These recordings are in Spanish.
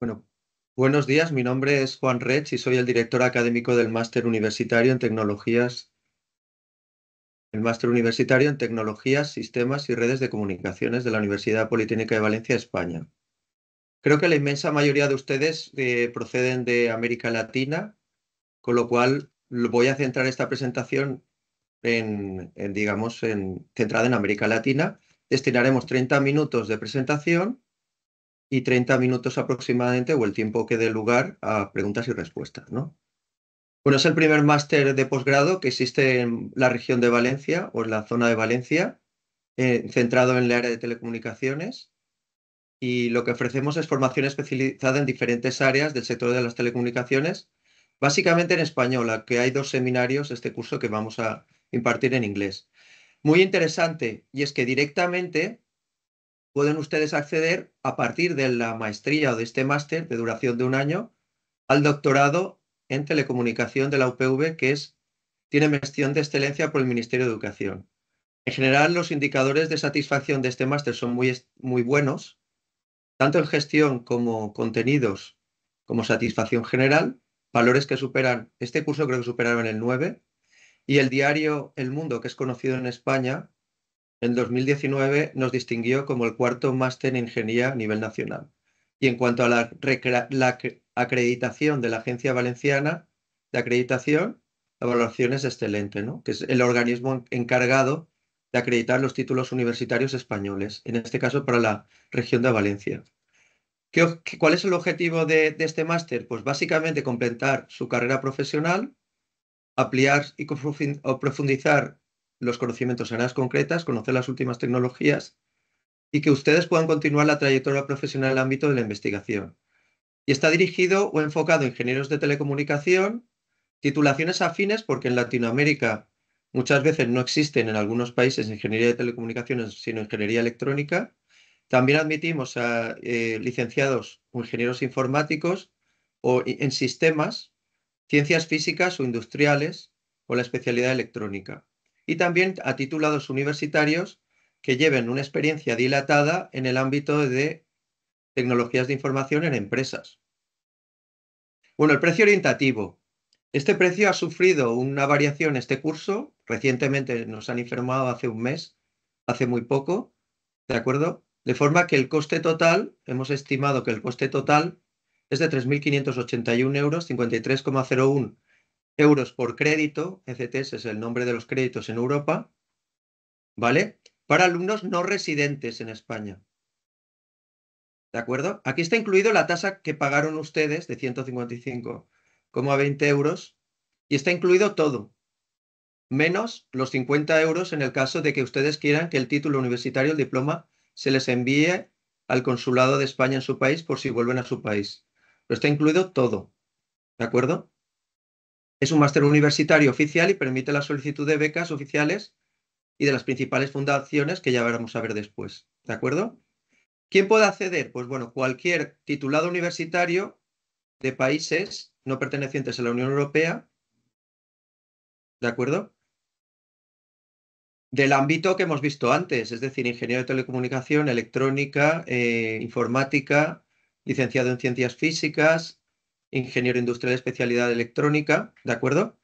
Bueno, buenos días, mi nombre es Juan Rech y soy el director académico del Máster Universitario en Tecnologías, el Máster Universitario en Tecnologías, Sistemas y Redes de Comunicaciones de la Universidad Politécnica de Valencia, España. Creo que la inmensa mayoría de ustedes eh, proceden de América Latina, con lo cual voy a centrar esta presentación en, digamos, en, centrada en América Latina. Destinaremos 30 minutos de presentación y 30 minutos aproximadamente o el tiempo que dé lugar a preguntas y respuestas, ¿no? Bueno, es el primer máster de posgrado que existe en la región de Valencia o en la zona de Valencia, eh, centrado en el área de telecomunicaciones. Y lo que ofrecemos es formación especializada en diferentes áreas del sector de las telecomunicaciones, básicamente en español, que hay dos seminarios este curso que vamos a impartir en inglés. Muy interesante, y es que directamente pueden ustedes acceder a partir de la maestría o de este máster de duración de un año al doctorado en telecomunicación de la UPV, que es, tiene mención de excelencia por el Ministerio de Educación. En general, los indicadores de satisfacción de este máster son muy, muy buenos, tanto en gestión como contenidos, como satisfacción general, valores que superan, este curso creo que superaron el 9, y el diario El Mundo, que es conocido en España, en 2019 nos distinguió como el cuarto máster en ingeniería a nivel nacional. Y en cuanto a la, acreditación de la Agencia Valenciana de Acreditación, la valoración es excelente, ¿no? que es el organismo encargado de acreditar los títulos universitarios españoles, en este caso para la región de Valencia. ¿Cuál es el objetivo de, de este máster? Pues básicamente completar su carrera profesional, ampliar y profundizar los conocimientos en áreas concretas, conocer las últimas tecnologías y que ustedes puedan continuar la trayectoria profesional en el ámbito de la investigación. Y está dirigido o enfocado a ingenieros de telecomunicación, titulaciones afines, porque en Latinoamérica muchas veces no existen en algunos países ingeniería de telecomunicaciones, sino ingeniería electrónica. También admitimos a eh, licenciados o ingenieros informáticos o en sistemas, ciencias físicas o industriales o la especialidad electrónica y también a titulados universitarios que lleven una experiencia dilatada en el ámbito de tecnologías de información en empresas. Bueno, el precio orientativo. Este precio ha sufrido una variación este curso. Recientemente nos han informado hace un mes, hace muy poco, ¿de acuerdo? De forma que el coste total, hemos estimado que el coste total es de 3.581 euros, 53,01 euros por crédito, ECTS es el nombre de los créditos en Europa, ¿vale? Para alumnos no residentes en España. ¿De acuerdo? Aquí está incluido la tasa que pagaron ustedes de 155,20 euros y está incluido todo, menos los 50 euros en el caso de que ustedes quieran que el título universitario, el diploma, se les envíe al consulado de España en su país por si vuelven a su país. Lo está incluido todo. ¿De acuerdo? Es un máster universitario oficial y permite la solicitud de becas oficiales y de las principales fundaciones que ya veremos a ver después. ¿De acuerdo? ¿Quién puede acceder? Pues bueno, cualquier titulado universitario de países no pertenecientes a la Unión Europea, ¿de acuerdo? Del ámbito que hemos visto antes, es decir, ingeniero de telecomunicación, electrónica, eh, informática, licenciado en ciencias físicas, ingeniero industrial de especialidad electrónica, ¿de acuerdo?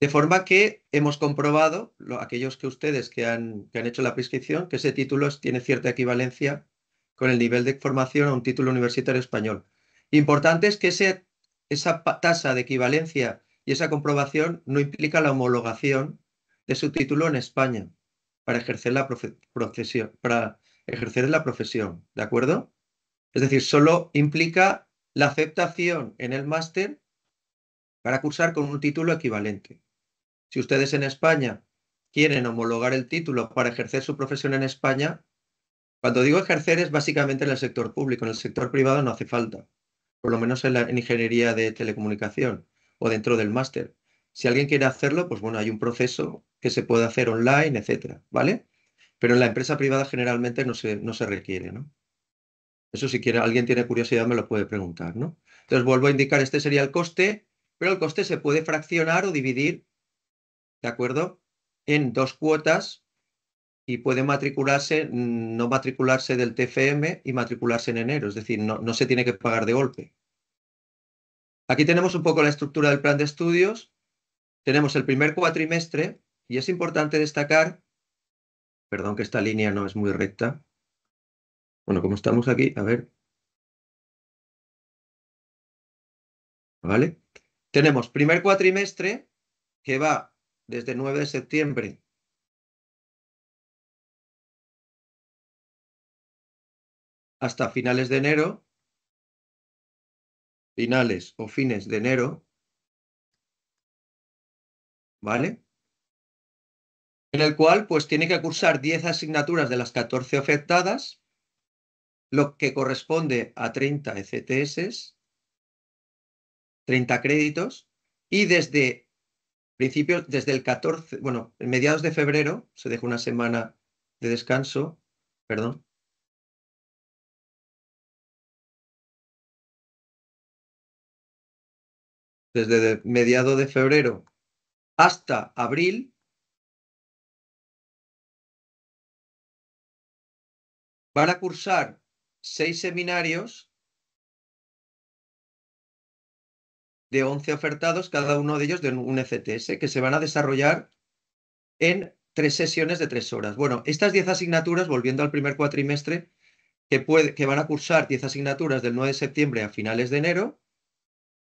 De forma que hemos comprobado, aquellos que ustedes que han, hecho la prescripción, que ese título tiene cierta equivalencia con el nivel de formación a un título universitario español. Importante es que esa tasa de equivalencia y esa comprobación no implica la homologación de su título en España para ejercer la, profesión, para ejercer la profesión, ¿de acuerdo? Es decir, solo implica la aceptación en el máster para cursar con un título equivalente. Si ustedes en España quieren homologar el título para ejercer su profesión en España, cuando digo ejercer es básicamente en el sector público, en el sector privado no hace falta, por lo menos en, la, ingeniería de telecomunicación o dentro del máster. Si alguien quiere hacerlo, pues bueno, hay un proceso que se puede hacer online, etcétera, ¿vale? Pero en la empresa privada generalmente no se, no se requiere, ¿no? Eso si quiere, alguien tiene curiosidad me lo puede preguntar, ¿no? Entonces vuelvo a indicar, este sería el coste, pero el coste se puede fraccionar o dividir, ¿de acuerdo? En dos cuotas y puede matricularse, no matricularse del TFM y matricularse en enero, es decir, no, no se tiene que pagar de golpe. Aquí tenemos un poco la estructura del plan de estudios. Tenemos el primer cuatrimestre y es importante destacar, perdón que esta línea no es muy recta, bueno, como estamos aquí, a ver. ¿Vale? Tenemos primer cuatrimestre que va desde 9 de septiembre hasta finales de enero, finales o fines de enero, ¿vale? En el cual, pues, tiene que cursar 10 asignaturas de las 14 afectadas, lo que corresponde a 30 ECTS, 30 créditos, y desde principios, desde el 14, bueno, en mediados de febrero, se dejó una semana de descanso, perdón. Desde mediados de febrero hasta abril, a cursar seis seminarios de 11 ofertados, cada uno de ellos de un ECTS que se van a desarrollar en tres sesiones de tres horas. Bueno, estas 10 asignaturas, volviendo al primer cuatrimestre, que, que van a cursar 10 asignaturas del 9 de septiembre a finales de enero,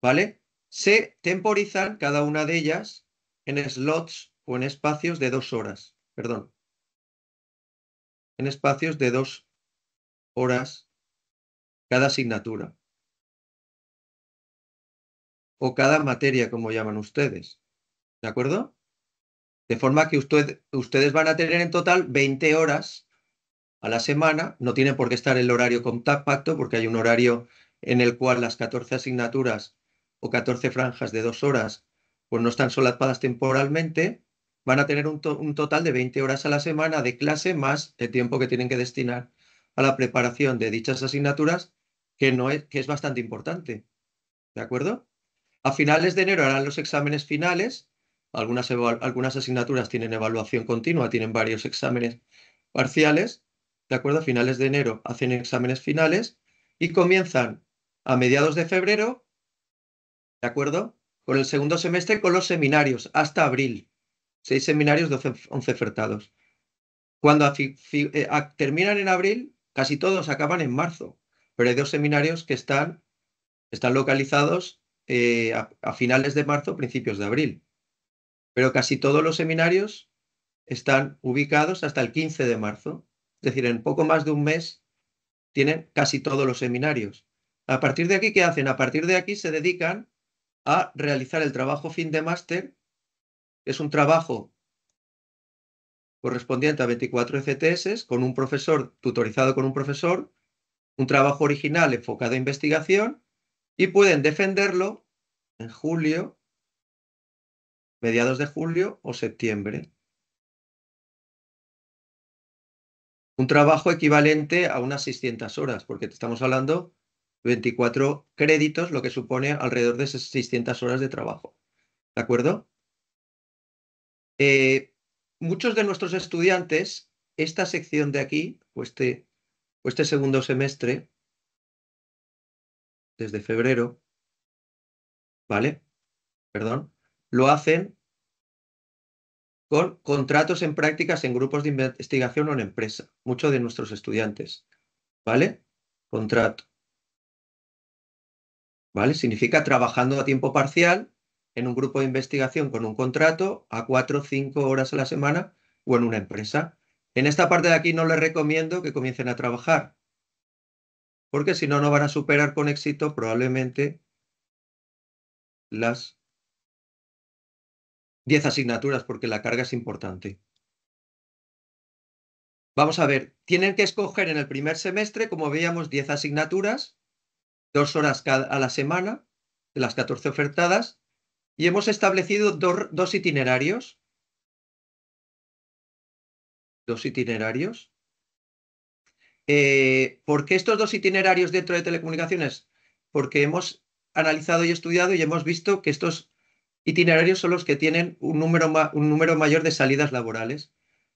¿vale? Se temporizan cada una de ellas en slots o en espacios de dos horas, perdón, en espacios de dos horas cada asignatura o cada materia, como llaman ustedes. ¿De acuerdo? De forma que usted, ustedes van a tener en total 20 horas a la semana. No tiene por qué estar el horario compacto porque hay un horario en el cual las 14 asignaturas o 14 franjas de dos horas pues no están solapadas temporalmente. Van a tener un, un total de 20 horas a la semana de clase más el tiempo que tienen que destinar a la preparación de dichas asignaturas que, no es, que es bastante importante. ¿De acuerdo? A finales de enero harán los exámenes finales. Algunas, algunas asignaturas tienen evaluación continua, tienen varios exámenes parciales. ¿De acuerdo? A finales de enero hacen exámenes finales y comienzan a mediados de febrero, ¿de acuerdo? Con el segundo semestre, con los seminarios, hasta abril. Seis seminarios, once 11 ofertados. Cuando eh, terminan en abril, casi todos acaban en marzo pero hay dos seminarios que están, están localizados eh, a, a, finales de marzo, principios de abril. Pero casi todos los seminarios están ubicados hasta el 15 de marzo. Es decir, en poco más de un mes tienen casi todos los seminarios. A partir de aquí, ¿qué hacen? A partir de aquí se dedican a realizar el trabajo fin de máster, que es un trabajo correspondiente a 24 ECTS con un profesor, tutorizado con un profesor, un trabajo original enfocado a investigación y pueden defenderlo en julio, mediados de julio o septiembre. Un trabajo equivalente a unas 600 horas, porque te estamos hablando 24 créditos, lo que supone alrededor de 600 horas de trabajo. ¿De acuerdo? Eh, muchos de nuestros estudiantes, esta sección de aquí, pues te este segundo semestre, desde febrero, ¿vale? Perdón, lo hacen con contratos en prácticas en grupos de investigación o en empresa, muchos de nuestros estudiantes, ¿vale? Contrato. ¿Vale? Significa trabajando a tiempo parcial en un grupo de investigación con un contrato a cuatro o cinco horas a la semana o en una empresa. En esta parte de aquí no les recomiendo que comiencen a trabajar, porque si no, no van a superar con éxito probablemente las 10 asignaturas, porque la carga es importante. Vamos a ver, tienen que escoger en el primer semestre, como veíamos, 10 asignaturas, dos horas a la semana, de las 14 ofertadas, y hemos establecido dos itinerarios dos itinerarios. Eh, ¿Por qué estos dos itinerarios dentro de telecomunicaciones? Porque hemos analizado y estudiado y hemos visto que estos itinerarios son los que tienen un número, un número mayor de salidas laborales.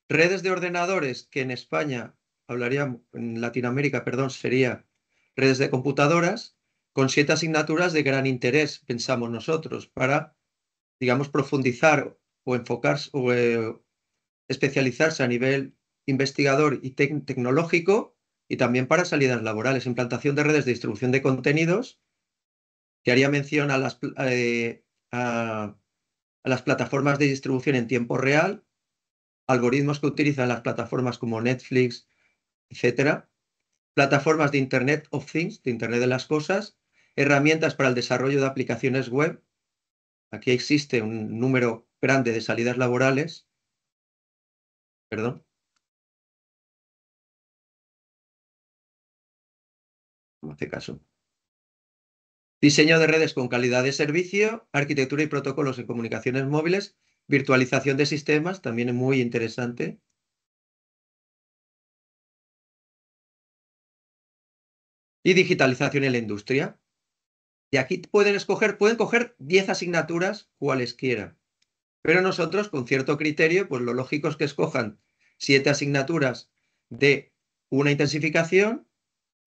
Redes de ordenadores, que en España, hablaríamos, en Latinoamérica, perdón, sería redes de computadoras, con siete asignaturas de gran interés, pensamos nosotros, para, digamos, profundizar o enfocar eh, especializarse a nivel investigador y tecnológico y también para salidas laborales, implantación de redes de distribución de contenidos, que haría mención a las, eh, a las plataformas de distribución en tiempo real, algoritmos que utilizan las plataformas como Netflix, etcétera, plataformas de Internet of Things, de Internet de las Cosas, herramientas para el desarrollo de aplicaciones web. Aquí existe un número grande de salidas laborales Perdón. En este caso. Diseño de redes con calidad de servicio, arquitectura y protocolos en comunicaciones móviles, virtualización de sistemas, también es muy interesante. Y digitalización en la industria. Y aquí pueden escoger, pueden coger 10 asignaturas cualesquiera. Pero nosotros, con cierto criterio, pues lo lógico es que escojan siete asignaturas de una intensificación,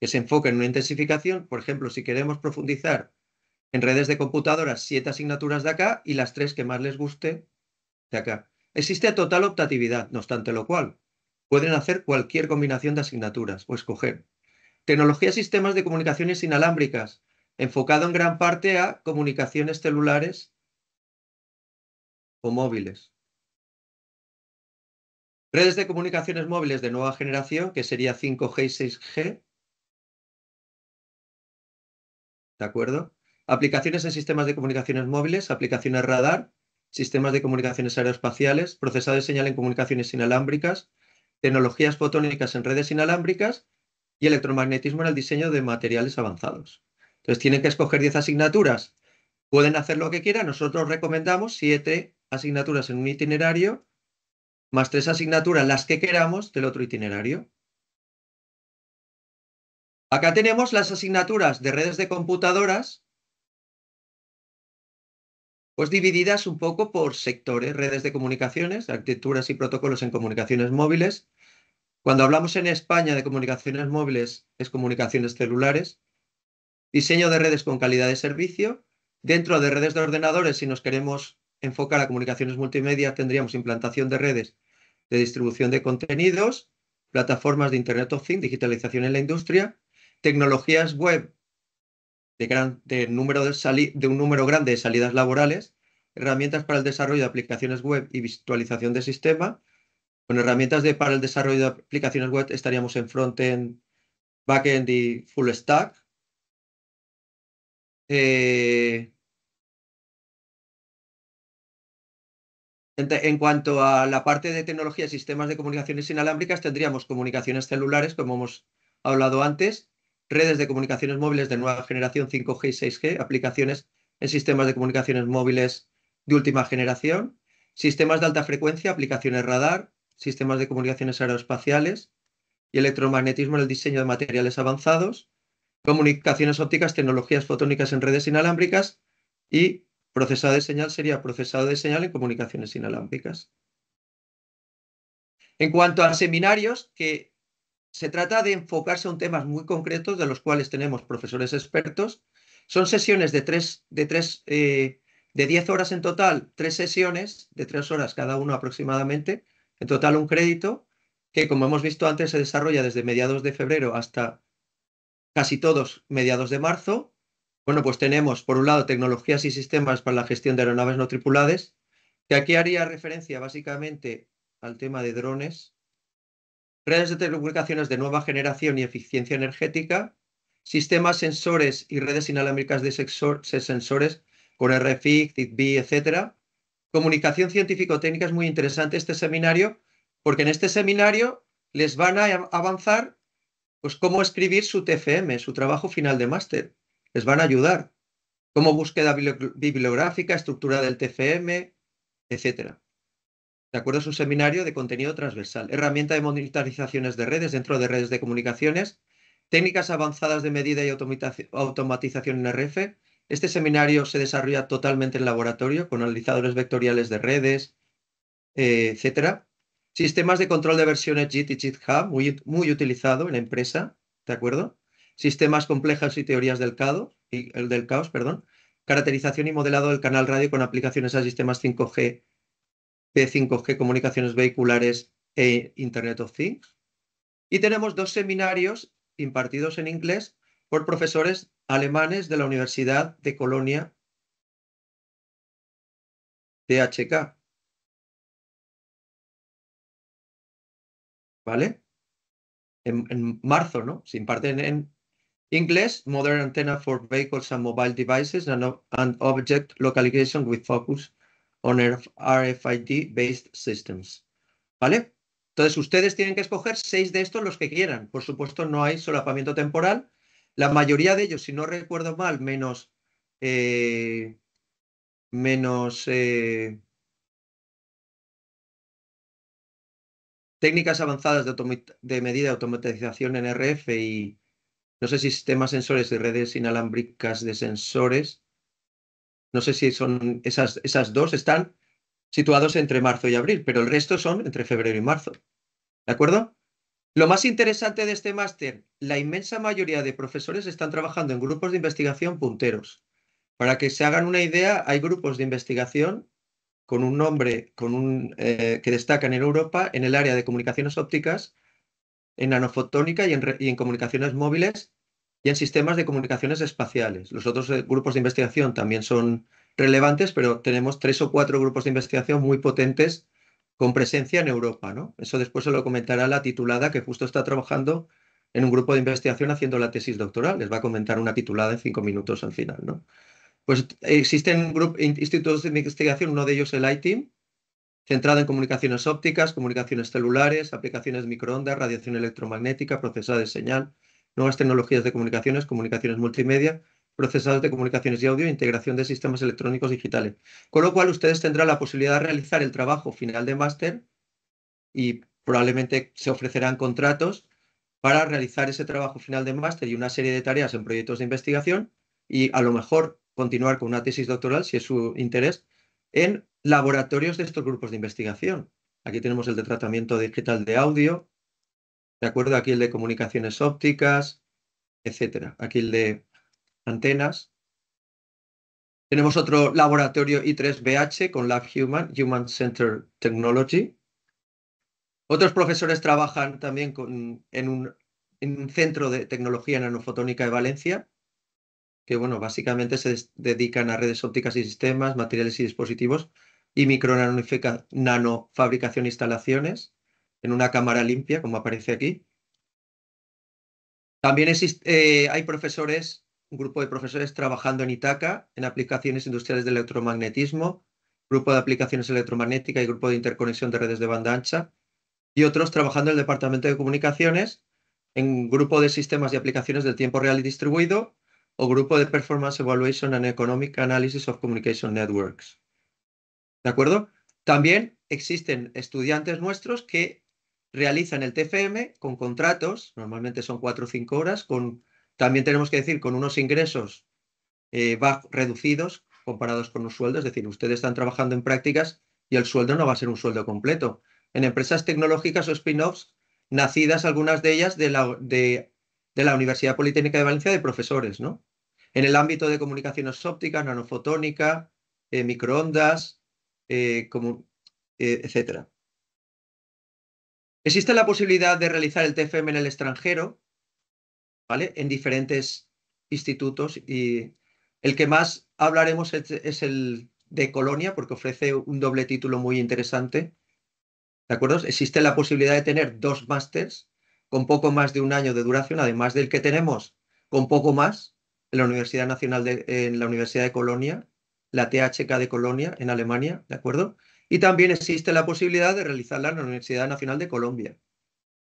que se enfoquen en una intensificación, por ejemplo, si queremos profundizar en redes de computadoras, siete asignaturas de acá y las tres que más les guste de acá. Existe total optatividad, no obstante lo cual, pueden hacer cualquier combinación de asignaturas o escoger. Tecnología sistemas de comunicaciones inalámbricas, enfocado en gran parte a comunicaciones celulares o móviles. Redes de comunicaciones móviles de nueva generación, que sería 5G y 6G. ¿De acuerdo? Aplicaciones en sistemas de comunicaciones móviles, aplicaciones radar, sistemas de comunicaciones aeroespaciales, procesado de señal en comunicaciones inalámbricas, tecnologías fotónicas en redes inalámbricas y electromagnetismo en el diseño de materiales avanzados. Entonces tienen que escoger 10 asignaturas. Pueden hacer lo que quieran. Nosotros recomendamos 7 asignaturas en un itinerario, más tres asignaturas, las que queramos, del otro itinerario. Acá tenemos las asignaturas de redes de computadoras, pues divididas un poco por sectores, redes de comunicaciones, arquitecturas y protocolos en comunicaciones móviles. Cuando hablamos en España de comunicaciones móviles, es comunicaciones celulares, diseño de redes con calidad de servicio. Dentro de redes de ordenadores, si nos queremos Enfoca a comunicaciones multimedia, tendríamos implantación de redes de distribución de contenidos, plataformas de Internet of Things, digitalización en la industria, tecnologías web de, un número grande de salidas laborales, herramientas para el desarrollo de aplicaciones web y visualización de sistema. Con herramientas para el desarrollo de aplicaciones web estaríamos en front-end, back-end y full stack. Eh, En, cuanto a la parte de tecnología, sistemas de comunicaciones inalámbricas, tendríamos comunicaciones celulares, como hemos hablado antes, redes de comunicaciones móviles de nueva generación 5G y 6G, aplicaciones en sistemas de comunicaciones móviles de última generación, sistemas de alta frecuencia, aplicaciones radar, sistemas de comunicaciones aeroespaciales y electromagnetismo en el diseño de materiales avanzados, comunicaciones ópticas, tecnologías fotónicas en redes inalámbricas y Procesado de señal sería procesado de señal en comunicaciones inalámbricas. En cuanto a seminarios, que se trata de enfocarse en temas muy concretos de los cuales tenemos profesores expertos. Son sesiones de tres, de eh, de 10 horas en total, tres sesiones de tres horas cada uno aproximadamente, en total un crédito, que como hemos visto antes se desarrolla desde mediados de febrero hasta casi todos mediados de marzo bueno, pues tenemos, por un lado, tecnologías y sistemas para la gestión de aeronaves no tripuladas, que aquí haría referencia básicamente al tema de drones, redes de telecomunicaciones de nueva generación y eficiencia energética, sistemas sensores y redes inalámbricas de sensores con RFIC, Zigbee, etc. Comunicación científico-técnica es muy interesante este seminario, porque en este seminario les van a avanzar pues cómo escribir su TFM, su trabajo final de máster les van a ayudar. Como búsqueda bibliográfica, estructura del TFM, etc. De acuerdo es un seminario de contenido transversal, herramienta de monitorizaciones de redes dentro de redes de comunicaciones, técnicas avanzadas de medida y automatización en RF. Este seminario se desarrolla totalmente en laboratorio con analizadores vectoriales de redes, eh, etcétera. Sistemas de control de versiones JIT y JIT Hub, muy, muy utilizado en la empresa, ¿de acuerdo? sistemas complejos y teorías del caos, y, el del caos, perdón, caracterización y modelado del canal radio con aplicaciones a sistemas 5G, P5G, comunicaciones vehiculares e Internet of Things. Y tenemos dos seminarios impartidos en inglés por profesores alemanes de la Universidad de Colonia, THK. ¿Vale? En, en marzo, ¿no? Se imparten en Inglés, modern antenna for vehicles and mobile devices, and, object localization with focus on RFID-based systems. ¿Vale? Entonces, ustedes tienen que escoger seis de estos los que quieran. Por supuesto, no hay solapamiento temporal. La mayoría de ellos, si no recuerdo mal, menos... Eh, menos... Eh, técnicas avanzadas de, de medida de automatización en RF y, no sé si sistemas sensores de redes inalámbricas de sensores. No sé si son esas, dos están situados entre marzo y abril, pero el resto son entre febrero y marzo. ¿De acuerdo? Lo más interesante de este máster, la inmensa mayoría de profesores están trabajando en grupos de investigación punteros. Para que se hagan una idea, hay grupos de investigación con un nombre con un, eh, que destacan en Europa en el área de comunicaciones ópticas en nanofotónica y en, comunicaciones móviles y en sistemas de comunicaciones espaciales. Los otros eh, grupos de investigación también son relevantes, pero tenemos tres o cuatro grupos de investigación muy potentes con presencia en Europa. ¿no? Eso después se lo comentará la titulada que justo está trabajando en un grupo de investigación haciendo la tesis doctoral. Les va a comentar una titulada en cinco minutos al final. ¿no? Pues eh, existen institutos de investigación, uno de ellos el ITIM, centrada en comunicaciones ópticas, comunicaciones celulares, aplicaciones microondas, radiación electromagnética, procesado de señal, nuevas tecnologías de comunicaciones, comunicaciones multimedia, procesados de comunicaciones y audio, integración de sistemas electrónicos digitales. Con lo cual, ustedes tendrán la posibilidad de realizar el trabajo final de máster y probablemente se ofrecerán contratos para realizar ese trabajo final de máster y una serie de tareas en proyectos de investigación y a lo mejor continuar con una tesis doctoral si es su interés en laboratorios de estos grupos de investigación. Aquí tenemos el de tratamiento digital de audio, ¿de acuerdo? Aquí el de comunicaciones ópticas, etcétera. Aquí el de antenas. Tenemos otro laboratorio I3BH con Lab Human, Human Center Technology. Otros profesores trabajan también en un centro de tecnología nanofotónica de Valencia, que bueno, básicamente se dedican a redes ópticas y sistemas, materiales y dispositivos y micronanofabricación e instalaciones en una cámara limpia, como aparece aquí. También eh, hay profesores, un grupo de profesores trabajando en Itaca en aplicaciones industriales de electromagnetismo, grupo de aplicaciones electromagnéticas y grupo de interconexión de redes de banda ancha, y otros trabajando en el Departamento de Comunicaciones en grupo de sistemas y aplicaciones del tiempo real y distribuido o Grupo de Performance Evaluation and Economic Analysis of Communication Networks. ¿De acuerdo? También existen estudiantes nuestros que realizan el TFM con contratos, normalmente son cuatro o cinco horas, con, también tenemos que decir con unos ingresos eh, reducidos comparados con los sueldos, es decir, ustedes están trabajando en prácticas y el sueldo no va a ser un sueldo completo. En empresas tecnológicas o spin-offs, nacidas algunas de ellas de, la, de de la Universidad Politécnica de Valencia de profesores, ¿no? En el ámbito de comunicaciones ópticas, nanofotónica, eh, microondas, eh, eh, etc. Existe la posibilidad de realizar el TFM en el extranjero, ¿vale? En diferentes institutos y el que más hablaremos es, el de Colonia porque ofrece un doble título muy interesante. ¿De acuerdo? Existe la posibilidad de tener dos másters con poco más de un año de duración, además del que tenemos con poco más en la Universidad Nacional de, en la Universidad de Colonia, la THK de Colonia en Alemania, ¿de acuerdo? Y también existe la posibilidad de realizarla en la Universidad Nacional de Colombia.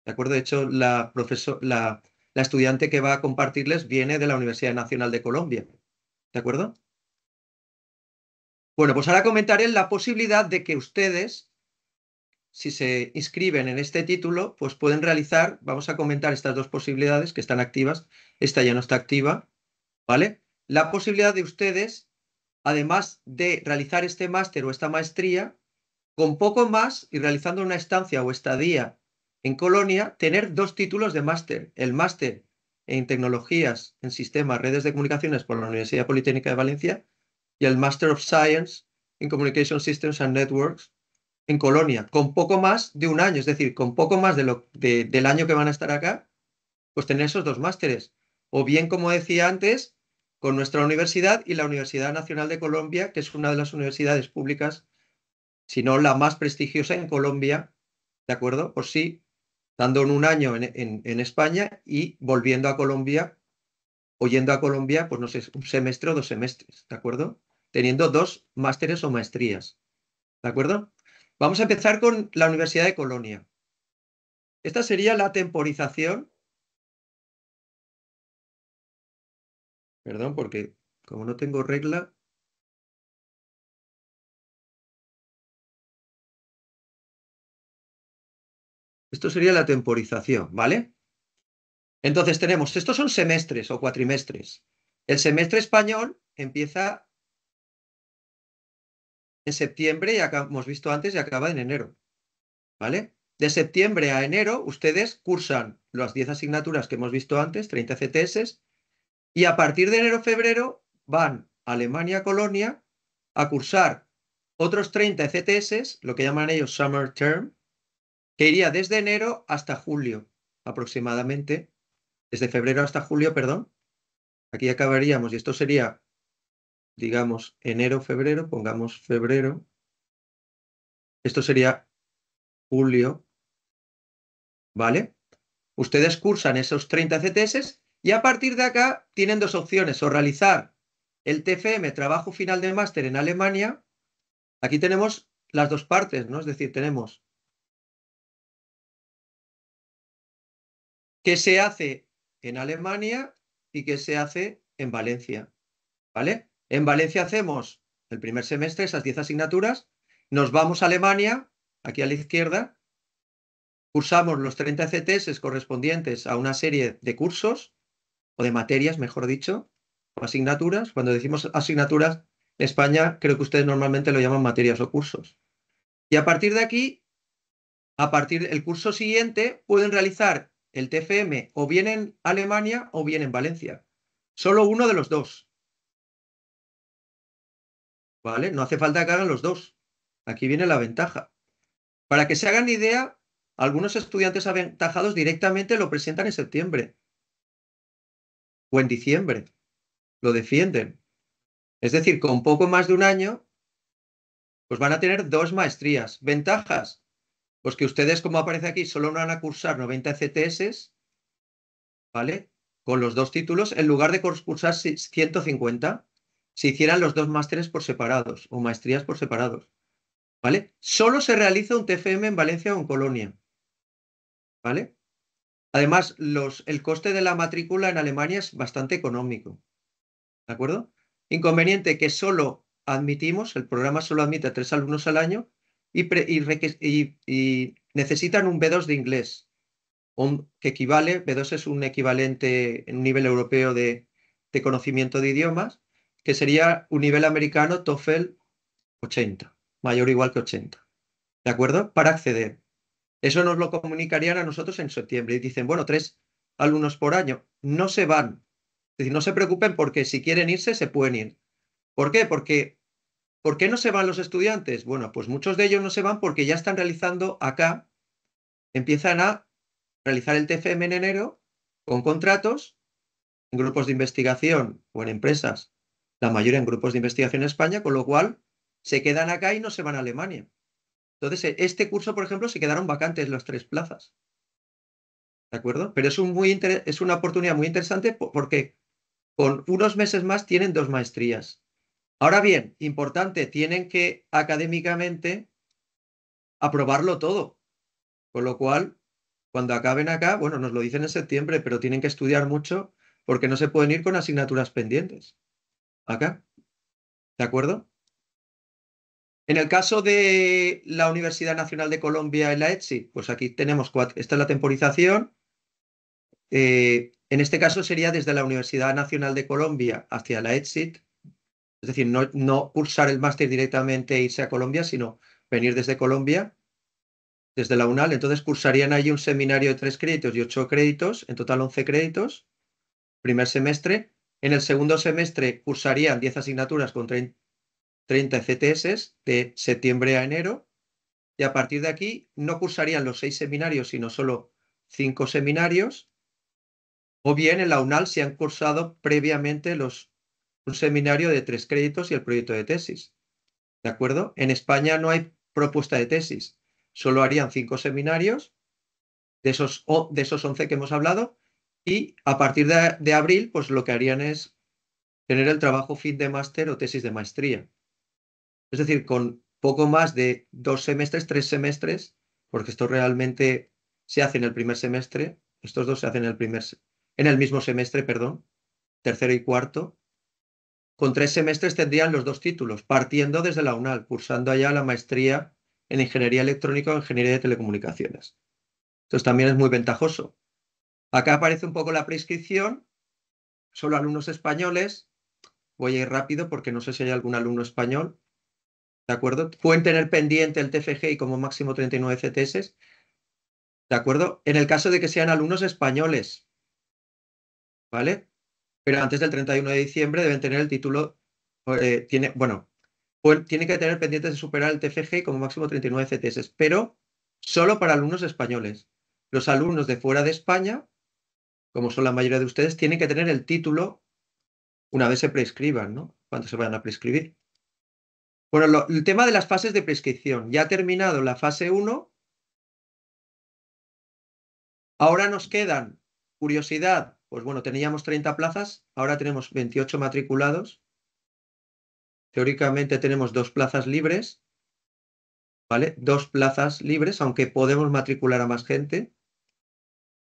¿De acuerdo? De hecho, la, la, la estudiante que va a compartirles viene de la Universidad Nacional de Colombia. ¿De acuerdo? Bueno, pues ahora comentaré la posibilidad de que ustedes si se inscriben en este título, pues pueden realizar, vamos a comentar estas dos posibilidades que están activas, esta ya no está activa, ¿vale? La posibilidad de ustedes, además de realizar este máster o esta maestría, con poco más y realizando una estancia o estadía en Colonia, tener dos títulos de máster, el máster en tecnologías en sistemas, redes de comunicaciones por la Universidad Politécnica de Valencia y el Master of Science in Communication Systems and Networks en Colonia, con poco más de un año, es decir, con poco más de lo, del año que van a estar acá, pues tener esos dos másteres. O bien, como decía antes, con nuestra universidad y la Universidad Nacional de Colombia, que es una de las universidades públicas, si no la más prestigiosa en Colombia, ¿de acuerdo? Por pues sí, dando un año en, en España y volviendo a Colombia, o yendo a Colombia, pues no sé, un semestre o dos semestres, ¿de acuerdo? Teniendo dos másteres o maestrías, ¿de acuerdo? Vamos a empezar con la Universidad de Colonia. Esta sería la temporización. Perdón, porque como no tengo regla... Esto sería la temporización, ¿vale? Entonces tenemos, estos son semestres o cuatrimestres. El semestre español empieza en septiembre, ya hemos visto antes, y acaba en enero. ¿Vale? De septiembre a enero, ustedes cursan las 10 asignaturas que hemos visto antes, 30 CTS, y a partir de enero-febrero van a Alemania-Colonia a cursar otros 30 CTS, lo que llaman ellos Summer Term, que iría desde enero hasta julio aproximadamente, desde febrero hasta julio, perdón. Aquí acabaríamos y esto sería digamos, enero-febrero, pongamos febrero, esto sería julio, ¿vale? Ustedes cursan esos 30 CTS y a partir de acá tienen dos opciones, o realizar el TFM, trabajo final de máster en Alemania, aquí tenemos las dos partes, ¿no? Es decir, tenemos qué se hace en Alemania y qué se hace en Valencia, ¿vale? En Valencia hacemos el primer semestre esas 10 asignaturas, nos vamos a Alemania, aquí a la izquierda, cursamos los 30 CTS correspondientes a una serie de cursos, o de materias, mejor dicho, o asignaturas. Cuando decimos asignaturas, en España creo que ustedes normalmente lo llaman materias o cursos. Y a partir de aquí, a partir del curso siguiente, pueden realizar el TFM o bien en Alemania o bien en Valencia. Solo uno de los dos. ¿Vale? No hace falta que hagan los dos. Aquí viene la ventaja. Para que se hagan idea, algunos estudiantes aventajados directamente lo presentan en septiembre o en diciembre. Lo defienden. Es decir, con poco más de un año, pues van a tener dos maestrías. Ventajas. Pues que ustedes, como aparece aquí, solo van a cursar 90 CTS, ¿vale? Con los dos títulos, en lugar de cursar 150 si hicieran los dos másteres por separados o maestrías por separados. ¿Vale? Solo se realiza un TFM en Valencia o en Colonia. ¿Vale? Además, el coste de la matrícula en Alemania es bastante económico. ¿De acuerdo? Inconveniente que solo admitimos, el programa solo admite a tres alumnos al año y, necesitan un B2 de inglés, que equivale, B2 es un equivalente en un nivel europeo de conocimiento de idiomas, que sería un nivel americano TOEFL 80, mayor o igual que 80. ¿De acuerdo? Para acceder. Eso nos lo comunicarían a nosotros en septiembre y dicen, bueno, tres alumnos por año. No se van. Es decir, no se preocupen porque si quieren irse, se pueden ir. ¿Por qué? Porque ¿Por qué no se van los estudiantes? Bueno, pues muchos de ellos no se van porque ya están realizando acá, empiezan a realizar el TFM en enero con contratos en grupos de investigación o en empresas la mayoría en grupos de investigación en España, con lo cual se quedan acá y no se van a Alemania. Entonces, e, este curso, por ejemplo, se quedaron vacantes las tres plazas. ¿De acuerdo? Pero es, un muy es una oportunidad muy interesante porque con unos meses más tienen dos maestrías. Ahora bien, importante, tienen que académicamente aprobarlo todo. Con lo cual, cuando acaben acá, bueno, nos lo dicen en septiembre, pero tienen que estudiar mucho porque no se pueden ir con asignaturas pendientes acá. ¿De acuerdo? En el caso de la Universidad Nacional de Colombia en la ETSI, pues aquí tenemos cuatro. Esta es la temporización. Eh, en este caso sería desde la Universidad Nacional de Colombia hacia la ETSI Es decir, no, no cursar el máster directamente e irse a Colombia, sino venir desde Colombia, desde la UNAL. Entonces cursarían ahí un seminario de tres créditos y ocho créditos, en total once créditos, primer semestre, en el segundo semestre cursarían 10 asignaturas con 30 CTS de septiembre a enero y a partir de aquí no cursarían los seis seminarios, sino solo cinco seminarios, o bien en la UNAL se han cursado previamente los, un seminario de tres créditos y el proyecto de tesis. ¿De acuerdo? En España no hay propuesta de tesis, solo harían cinco seminarios de esos, de esos 11 que hemos hablado, y a partir de, abril, pues lo que harían es tener el trabajo fin de máster o tesis de maestría. Es decir, con poco más de dos semestres, tres semestres, porque esto realmente se hace en el primer semestre, estos dos se hacen en el, primer, en el mismo semestre, perdón, tercero y cuarto. Con tres semestres tendrían los dos títulos, partiendo desde la UNAL, cursando allá la maestría en Ingeniería Electrónica o Ingeniería de Telecomunicaciones. Entonces también es muy ventajoso. Acá aparece un poco la prescripción, solo alumnos españoles. Voy a ir rápido porque no sé si hay algún alumno español. ¿De acuerdo? Pueden tener pendiente el TFG y como máximo 39 CTS. ¿De acuerdo? En el caso de que sean alumnos españoles. ¿Vale? Pero antes del 31 de diciembre deben tener el título, eh, tiene, bueno, tienen que tener pendientes de superar el TFG y como máximo 39 CTS, pero solo para alumnos españoles. Los alumnos de fuera de España como son la mayoría de ustedes, tienen que tener el título una vez se prescriban, ¿no? Cuando se vayan a prescribir. Bueno, el tema de las fases de prescripción. Ya ha terminado la fase 1. Ahora nos quedan, curiosidad, pues bueno, teníamos 30 plazas, ahora tenemos 28 matriculados. Teóricamente tenemos dos plazas libres, ¿vale? Dos plazas libres, aunque podemos matricular a más gente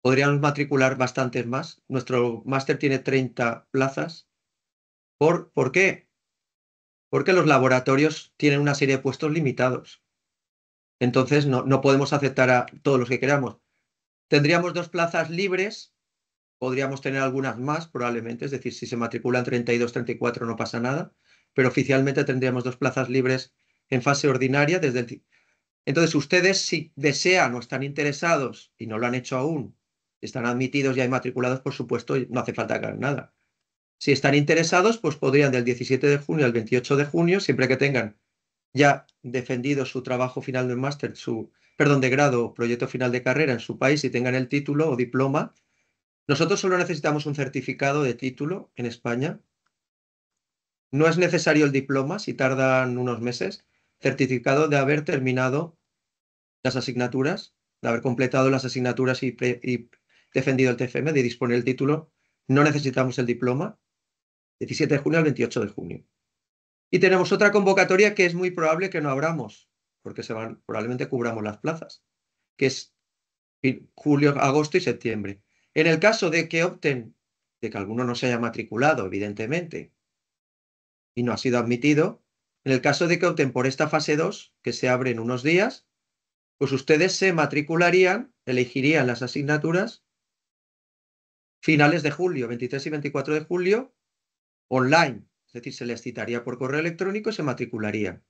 podríamos matricular bastantes más. Nuestro máster tiene 30 plazas. ¿Por, qué? Porque los laboratorios tienen una serie de puestos limitados. Entonces no, no podemos aceptar a todos los que queramos. Tendríamos dos plazas libres, podríamos tener algunas más probablemente, es decir, si se matriculan 32, 34 no pasa nada, pero oficialmente tendríamos dos plazas libres en fase ordinaria Entonces, ustedes si desean o están interesados y no lo han hecho aún están admitidos ya matriculados, por supuesto, no hace falta ganar nada. Si están interesados, pues podrían del 17 de junio al 28 de junio, siempre que tengan ya defendido su trabajo final del máster, su perdón, de grado proyecto final de carrera en su país y tengan el título o diploma. Nosotros solo necesitamos un certificado de título en España. No es necesario el diploma si tardan unos meses. Certificado de haber terminado las asignaturas, de haber completado las asignaturas y defendido el TFM de disponer el título, no necesitamos el diploma, 17 de junio al 28 de junio. Y tenemos otra convocatoria que es muy probable que no abramos, porque probablemente cubramos las plazas, que es julio, agosto y septiembre. En el caso de que opten, de que alguno no se haya matriculado, evidentemente, y no ha sido admitido, en el caso de que opten por esta fase 2, que se abre en unos días, pues ustedes se matricularían, elegirían las asignaturas finales de julio, 23 y 24 de julio, online. Es decir, se les citaría por correo electrónico y se matricularía.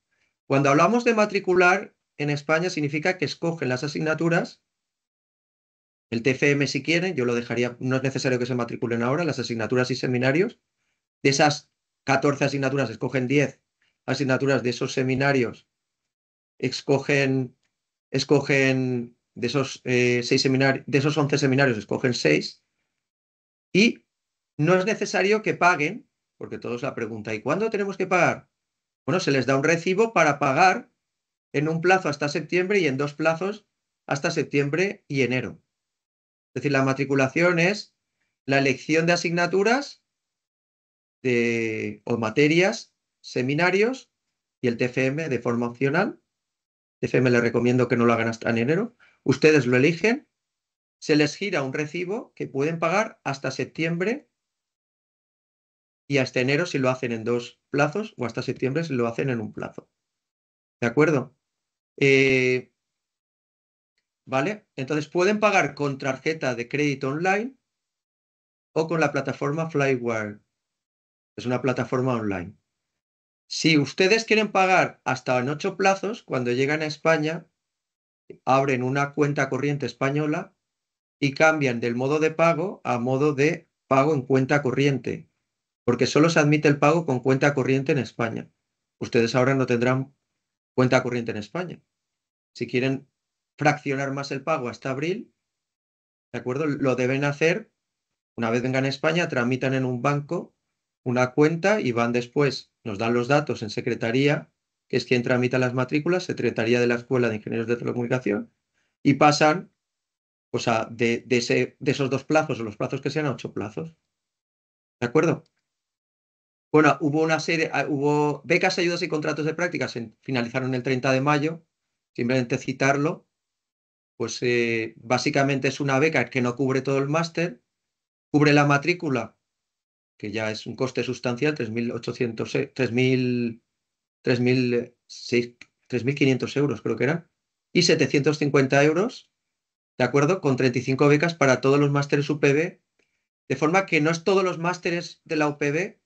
Cuando hablamos de matricular en España significa que escogen las asignaturas, el TFM si quieren, yo lo dejaría, no es necesario que se matriculen ahora, las asignaturas y seminarios. De esas 14 asignaturas escogen 10 asignaturas de esos seminarios, escogen, escogen de esos, eh, seis seminarios, de esos 11 seminarios escogen 6 y no es necesario que paguen, porque todos la pregunta, ¿y cuándo tenemos que pagar? Bueno, se les da un recibo para pagar en un plazo hasta septiembre y en dos plazos hasta septiembre y enero. Es decir, la matriculación es la elección de asignaturas de, o materias, seminarios y el TFM de forma opcional. TFM le recomiendo que no lo hagan hasta enero. Ustedes lo eligen se les gira un recibo que pueden pagar hasta septiembre y hasta enero si lo hacen en dos plazos o hasta septiembre si lo hacen en un plazo. ¿De acuerdo? Eh, ¿Vale? Entonces pueden pagar con tarjeta de crédito online o con la plataforma Flywire. Es una plataforma online. Si ustedes quieren pagar hasta en ocho plazos, cuando llegan a España, abren una cuenta corriente española y cambian del modo de pago a modo de pago en cuenta corriente, porque solo se admite el pago con cuenta corriente en España. Ustedes ahora no tendrán cuenta corriente en España. Si quieren fraccionar más el pago hasta abril, ¿de acuerdo? Lo deben hacer una vez vengan a España, tramitan en un banco una cuenta y van después, nos dan los datos en secretaría, que es quien tramita las matrículas, secretaría de la Escuela de Ingenieros de Telecomunicación, y pasan o sea, de, de, esos dos plazos o los plazos que sean ocho plazos. ¿De acuerdo? Bueno, hubo una serie, ah, hubo becas, ayudas y contratos de prácticas, finalizaron el 30 de mayo, simplemente citarlo, pues eh, básicamente es una beca que no cubre todo el máster, cubre la matrícula, que ya es un coste sustancial, 3.500 eh, euros creo que era. y 750 euros ¿de acuerdo? Con 35 becas para todos los másteres UPB, de forma que no es todos los másteres de la UPB,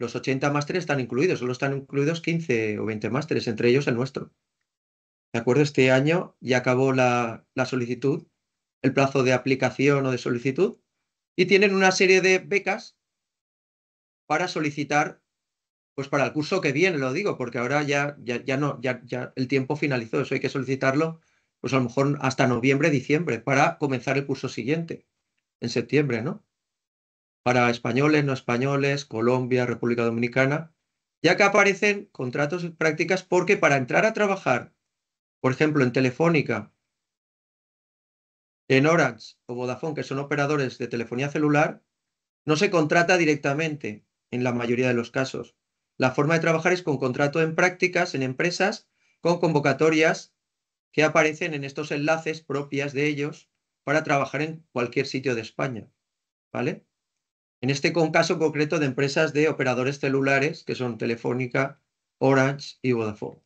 los 80 másteres están incluidos, solo están incluidos 15 o 20 másteres, entre ellos el nuestro. ¿De acuerdo? Este año ya acabó la, la solicitud, el plazo de aplicación o de solicitud, y tienen una serie de becas para solicitar pues para el curso que viene, lo digo, porque ahora ya, ya, ya no, ya, ya el tiempo finalizó, eso hay que solicitarlo pues a lo mejor hasta noviembre, diciembre, para comenzar el curso siguiente, en septiembre, ¿no? Para españoles, no españoles, Colombia, República Dominicana, ya que aparecen contratos y prácticas porque para entrar a trabajar, por ejemplo, en Telefónica, en Orange o Vodafone, que son operadores de telefonía celular, no se contrata directamente en la mayoría de los casos. La forma de trabajar es con contrato en prácticas en empresas, con convocatorias que aparecen en estos enlaces propias de ellos para trabajar en cualquier sitio de España. ¿Vale? En este caso concreto de empresas de operadores celulares, que son Telefónica, Orange y Vodafone.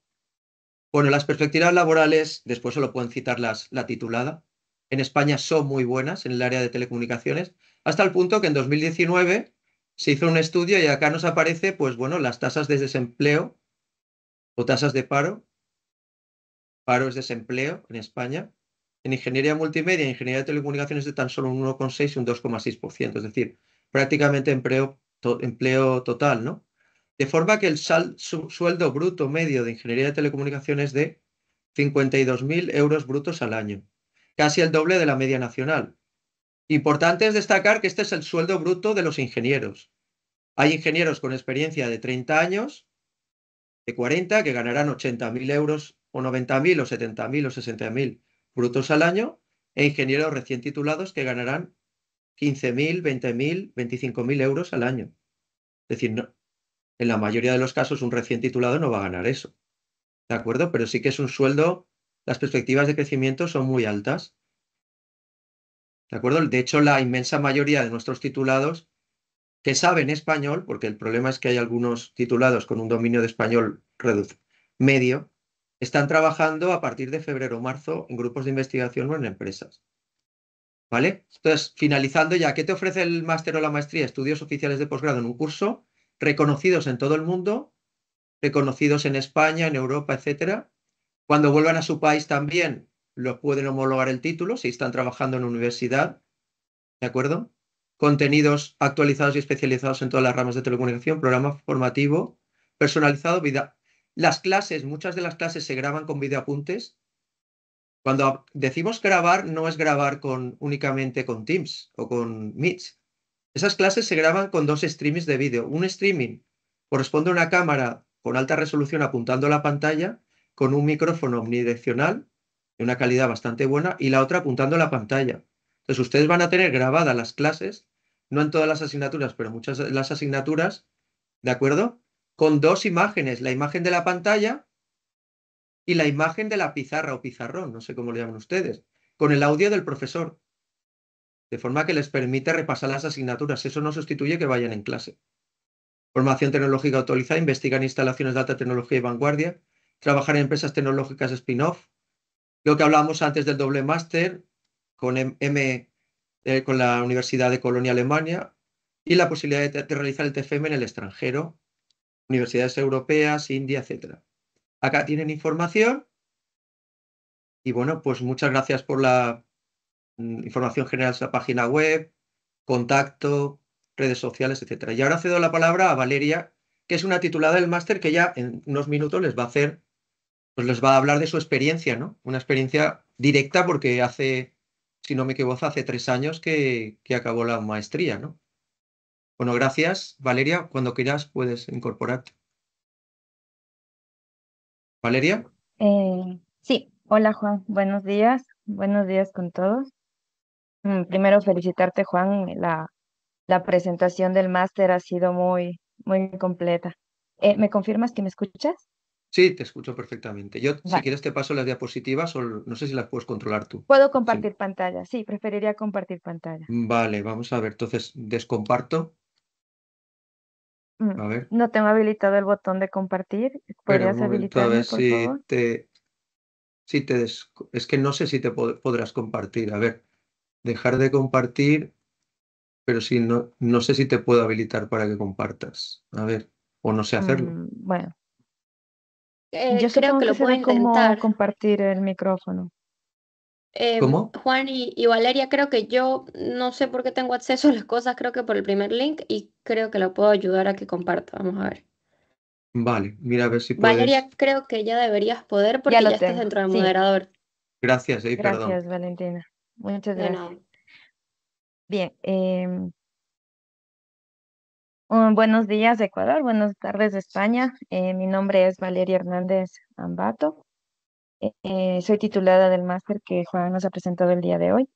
Bueno, las perspectivas laborales, después se lo pueden citar la titulada, en España son muy buenas en el área de telecomunicaciones, hasta el punto que en 2019 se hizo un estudio y acá nos aparece, pues bueno, las tasas de desempleo o tasas de paro Paro es desempleo en España. En ingeniería multimedia e ingeniería de telecomunicaciones de tan solo un 1,6 y un 2,6%, es decir, prácticamente empleo, empleo total, ¿no? De forma que el sueldo bruto medio de ingeniería de telecomunicaciones es de 52.000 euros brutos al año, casi el doble de la media nacional. Importante es destacar que este es el sueldo bruto de los ingenieros. Hay ingenieros con experiencia de 30 años, de 40, que ganarán 80.000 euros o 90.000 o 70.000 o 60.000 brutos al año e ingenieros recién titulados que ganarán 15.000, 20.000, 25.000 euros al año. Es decir, no, en la mayoría de los casos un recién titulado no va a ganar eso. ¿De acuerdo? Pero sí que es un sueldo, las perspectivas de crecimiento son muy altas. ¿De acuerdo? De hecho, la inmensa mayoría de nuestros titulados que saben español, porque el problema es que hay algunos titulados con un dominio de español medio, están trabajando a partir de febrero o marzo en grupos de investigación o en empresas. ¿Vale? Entonces, finalizando ya, ¿qué te ofrece el máster o la maestría? Estudios oficiales de posgrado en un curso, reconocidos en todo el mundo, reconocidos en España, en Europa, etc. Cuando vuelvan a su país también los pueden homologar el título si están trabajando en universidad, ¿de acuerdo? Contenidos actualizados y especializados en todas las ramas de telecomunicación, programa formativo personalizado, vida, las clases, muchas de las clases se graban con videoapuntes. Cuando decimos grabar, no es grabar con, únicamente con Teams o con Meets. Esas clases se graban con dos streamings de vídeo. Un streaming corresponde a una cámara con alta resolución apuntando a la pantalla, con un micrófono omnidireccional de una calidad bastante buena y la otra apuntando a la pantalla. Entonces ustedes van a tener grabadas las clases, no en todas las asignaturas, pero en muchas de las asignaturas, ¿de acuerdo? con dos imágenes, la imagen de la pantalla y la imagen de la pizarra o pizarrón, no sé cómo lo llaman ustedes, con el audio del profesor, de forma que les permite repasar las asignaturas. Eso no sustituye que vayan en clase. Formación tecnológica autorizada, investigar instalaciones de alta tecnología y vanguardia, trabajar en empresas tecnológicas spin-off, lo que hablábamos antes del doble máster con eh, con la Universidad de Colonia, Alemania, y la posibilidad de realizar el TFM en el extranjero universidades europeas, India, etcétera. Acá tienen información y bueno, pues muchas gracias por la mm, información general de la página web, contacto, redes sociales, etcétera. Y ahora cedo la palabra a Valeria, que es una titulada del máster que ya en unos minutos les va a hacer, pues les va a hablar de su experiencia, ¿no? Una experiencia directa porque hace, si no me equivoco, hace tres años que acabó la maestría, ¿no? Bueno, gracias, Valeria. Cuando quieras puedes incorporarte. Valeria. Eh, sí, hola Juan, buenos días, buenos días con todos. Mm, primero felicitarte Juan, la, presentación del máster ha sido muy, muy completa. Eh, ¿Me confirmas que me escuchas? Sí, te escucho perfectamente. Yo, si quieres, te paso las diapositivas no sé si las puedes controlar tú. Puedo compartir pantalla, sí, preferiría compartir pantalla. Vale, vamos a ver. Entonces, descomparto. Mm, no tengo habilitado el botón de compartir. ¿Podrías habilitarlo? por favor? Es que no sé si te podrás compartir. A ver, dejar de compartir, pero si no, no sé si te puedo habilitar para que compartas. A ver, o no sé hacerlo. Mm, bueno. Eh, Yo creo que, lo puedo intentar. compartir el micrófono. Em, Juan y, Valeria, creo que yo no sé por qué tengo acceso a las cosas, creo que por el primer link y creo que lo puedo ayudar a que comparta. Vamos a ver. Vale, mira a ver si puedes. Valeria, creo que ya deberías poder porque ya, estás dentro del moderador. Gracias, perdón. Valentina. Muchas gracias. Bien. Em, buenos días, Ecuador. Buenas tardes, España. Eh, mi nombre es Valeria Hernández Ambato. Eh, soy titulada del máster que Juan nos ha presentado el día de hoy.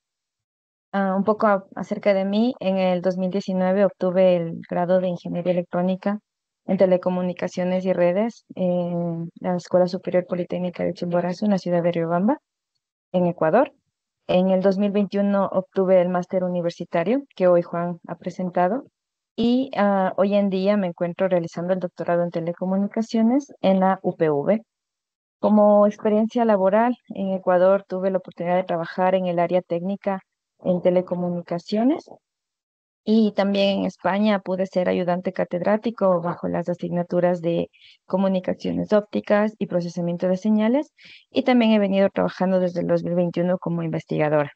Ah, un poco acerca de mí, en el 2019 obtuve el grado de Ingeniería Electrónica en Telecomunicaciones y Redes en la Escuela Superior Politécnica de Chimborazo, en la ciudad de Riobamba, en Ecuador. En el 2021 obtuve el máster universitario que hoy Juan ha presentado y ah, hoy en día me encuentro realizando el doctorado en telecomunicaciones en la UPV. Como experiencia laboral, en Ecuador tuve la oportunidad de trabajar en el área técnica en telecomunicaciones y también en España pude ser ayudante catedrático bajo las asignaturas de comunicaciones ópticas y procesamiento de señales. Y también he venido trabajando desde el 2021 como investigadora.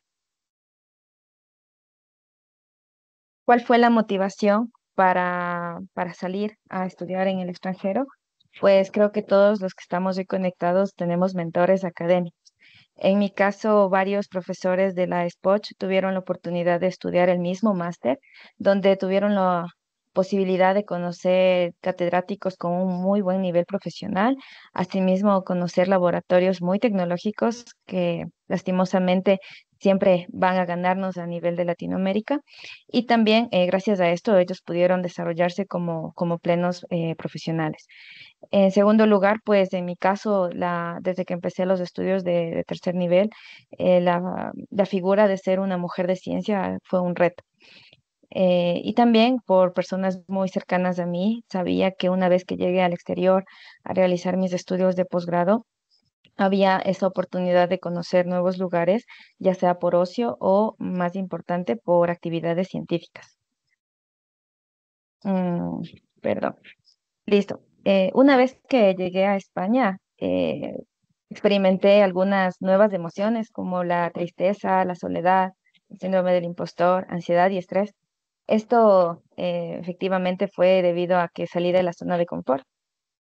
¿Cuál fue la motivación para, para salir a estudiar en el extranjero? pues creo que todos los que estamos hoy conectados tenemos mentores académicos. En mi caso, varios profesores de la SPOCH tuvieron la oportunidad de estudiar el mismo máster, donde tuvieron la posibilidad de conocer catedráticos con un muy buen nivel profesional, asimismo conocer laboratorios muy tecnológicos que lastimosamente siempre van a ganarnos a nivel de Latinoamérica. Y también, eh, gracias a esto, ellos pudieron desarrollarse como, plenos eh, profesionales. En segundo lugar, pues en mi caso, desde que empecé los estudios de, tercer nivel, eh, la, figura de ser una mujer de ciencia fue un reto. Eh, y también por personas muy cercanas a mí, sabía que una vez que llegué al exterior a realizar mis estudios de posgrado, había esa oportunidad de conocer nuevos lugares, ya sea por ocio o, más importante, por actividades científicas. Mm, perdón. Listo. Eh, una vez que llegué a España, eh, experimenté algunas nuevas emociones como la tristeza, la soledad, el síndrome del impostor, ansiedad y estrés. Esto eh, efectivamente fue debido a que salí de la zona de confort.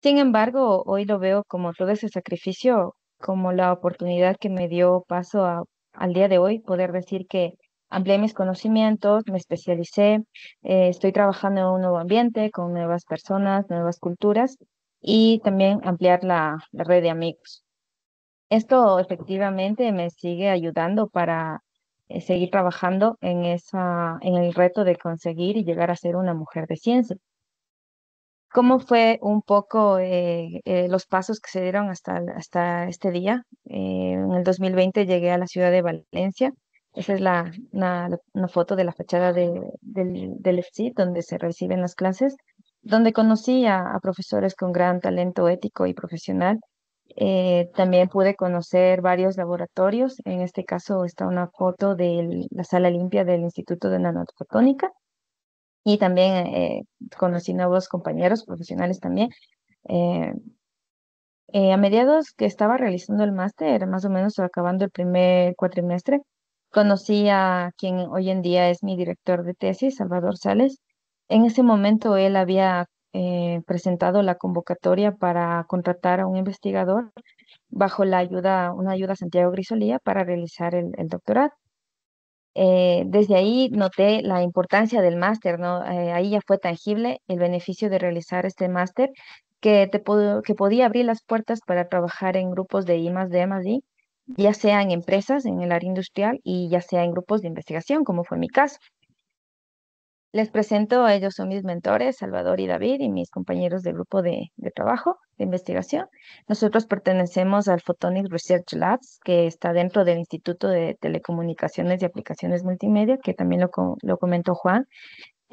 Sin embargo, hoy lo veo como todo ese sacrificio, como la oportunidad que me dio paso al día de hoy, poder decir que amplié mis conocimientos, me especialicé, eh, estoy trabajando en un nuevo ambiente, con nuevas personas, nuevas culturas y también ampliar la red de amigos. Esto efectivamente me sigue ayudando para eh, seguir trabajando en, esa, en el reto de conseguir y llegar a ser una mujer de ciencia. ¿Cómo fue un poco eh, eh, los pasos que se dieron hasta, hasta este día? en el 2020 llegué a la ciudad de Valencia. Esa es la, una, foto de la fachada de, del, del donde se reciben las clases, donde conocí a profesores con gran talento ético y profesional eh, también pude conocer varios laboratorios. En este caso está una foto de la sala limpia del Instituto de Nanofotónica. Y también eh, conocí nuevos compañeros profesionales también. Eh, a mediados que estaba realizando el máster, más o menos acabando el primer cuatrimestre, conocí a quien hoy en día es mi director de tesis, Salvador Sales. En ese momento él había eh, presentado la convocatoria para contratar a un investigador bajo la ayuda, una ayuda Santiago Grisolía para realizar el, doctorado. Eh, desde ahí noté la importancia del máster, eh, ahí ya fue tangible el beneficio de realizar este máster que, te que podía abrir las puertas para trabajar en grupos de I D ya sea en empresas, en el área industrial y ya sea en grupos de investigación, como fue mi caso. Les presento, ellos son mis mentores, Salvador y David, y mis compañeros del grupo de, trabajo, de investigación. Nosotros pertenecemos al Photonic Research Labs, que está dentro del Instituto de Telecomunicaciones y Aplicaciones Multimedia, que también lo, lo comentó Juan.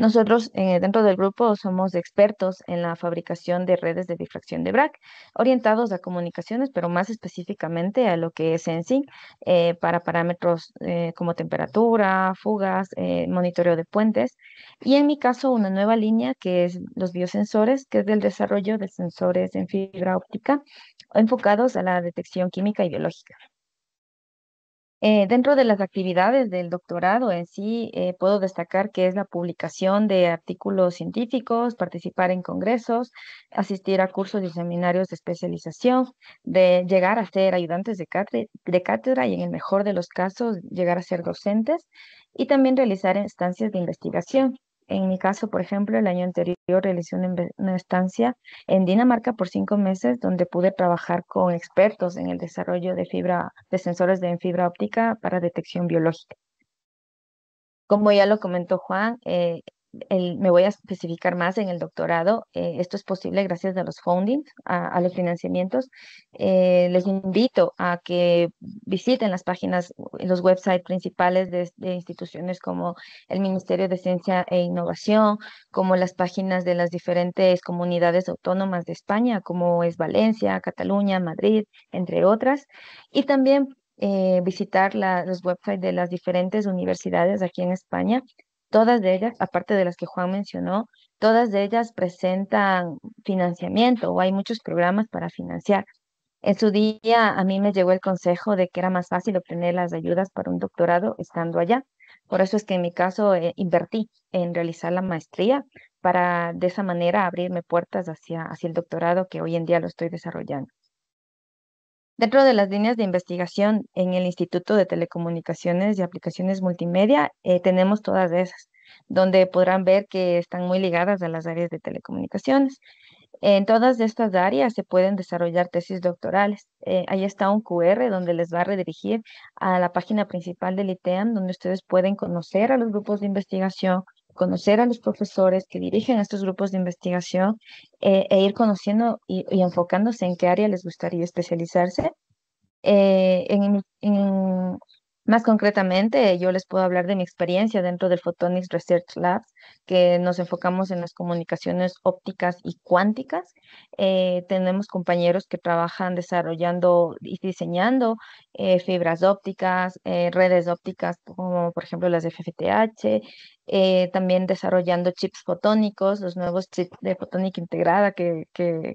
Nosotros eh, dentro del grupo somos expertos en la fabricación de redes de difracción de BRAC, orientados a comunicaciones, pero más específicamente a lo que es sensing eh, para parámetros eh, como temperatura, fugas, monitoreo de puentes. Y en mi caso, una nueva línea que es los biosensores, que es del desarrollo de sensores en fibra óptica enfocados a la detección química y biológica. Eh, dentro de las actividades del doctorado en sí, eh, puedo destacar que es la publicación de artículos científicos, participar en congresos, asistir a cursos y seminarios de especialización, de llegar a ser ayudantes de cátedra y en el mejor de los casos llegar a ser docentes y también realizar instancias de investigación. En mi caso, por ejemplo, el año anterior realicé una, estancia en Dinamarca por cinco meses donde pude trabajar con expertos en el desarrollo de fibra, de sensores de fibra óptica para detección biológica. Como ya lo comentó Juan, eh, me voy a especificar más en el doctorado. Eh, esto es posible gracias a los fundings, a, los financiamientos. Eh, les invito a que visiten las páginas, los websites principales de, instituciones como el Ministerio de Ciencia e Innovación, como las páginas de las diferentes comunidades autónomas de España, como es Valencia, Cataluña, Madrid, entre otras. Y también eh, visitar los websites de las diferentes universidades aquí en España todas de ellas, aparte de las que Juan mencionó, todas de ellas presentan financiamiento o hay muchos programas para financiar. En su día a mí me llegó el consejo de que era más fácil obtener las ayudas para un doctorado estando allá. Por eso es que en mi caso eh, invertí en realizar la maestría para de esa manera abrirme puertas hacia, hacia el doctorado que hoy en día lo estoy desarrollando. Dentro de las líneas de investigación en el Instituto de Telecomunicaciones y Aplicaciones Multimedia eh, tenemos todas esas, donde podrán ver que están muy ligadas a las áreas de telecomunicaciones. En todas estas áreas se pueden desarrollar tesis doctorales. Eh, ahí está un QR donde les va a redirigir a la página principal del ITEAM, donde ustedes pueden conocer a los grupos de investigación, conocer a los profesores que dirigen estos grupos de investigación eh, e ir conociendo y, enfocándose en qué área les gustaría especializarse. Eh, en, más concretamente, yo les puedo hablar de mi experiencia dentro del Photonics Research Labs, que nos enfocamos en las comunicaciones ópticas y cuánticas. Eh, tenemos compañeros que trabajan desarrollando y diseñando eh, fibras ópticas, eh, redes ópticas como por ejemplo las de FFTH, también desarrollando chips fotónicos, los nuevos chips de fotónica integrada que,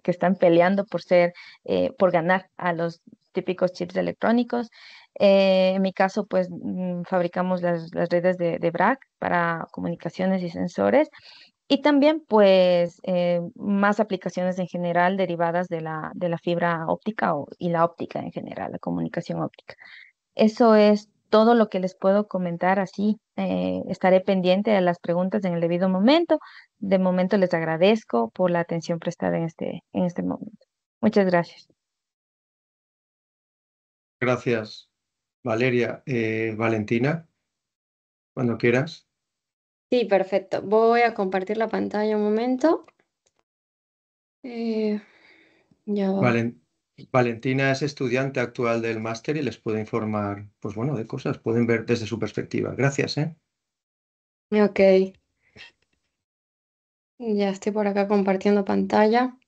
están peleando por ser, por ganar a los típicos chips electrónicos. Eh, en mi caso, pues mm, fabricamos las, redes de, BRAC para comunicaciones y sensores y también pues eh, más aplicaciones en general derivadas de la, fibra óptica y la óptica en general, la comunicación óptica. Eso es todo lo que les puedo comentar así. Eh, estaré pendiente de las preguntas en el debido momento. De momento les agradezco por la atención prestada en este, en este momento. Muchas gracias. Gracias. Valeria, eh, Valentina, cuando quieras. Sí, perfecto. Voy a compartir la pantalla un momento. Eh, Valentina es estudiante actual del máster y les puede informar, pues bueno, de cosas, pueden ver desde su perspectiva. Gracias, ¿eh? Ok. Ya estoy por acá compartiendo pantalla.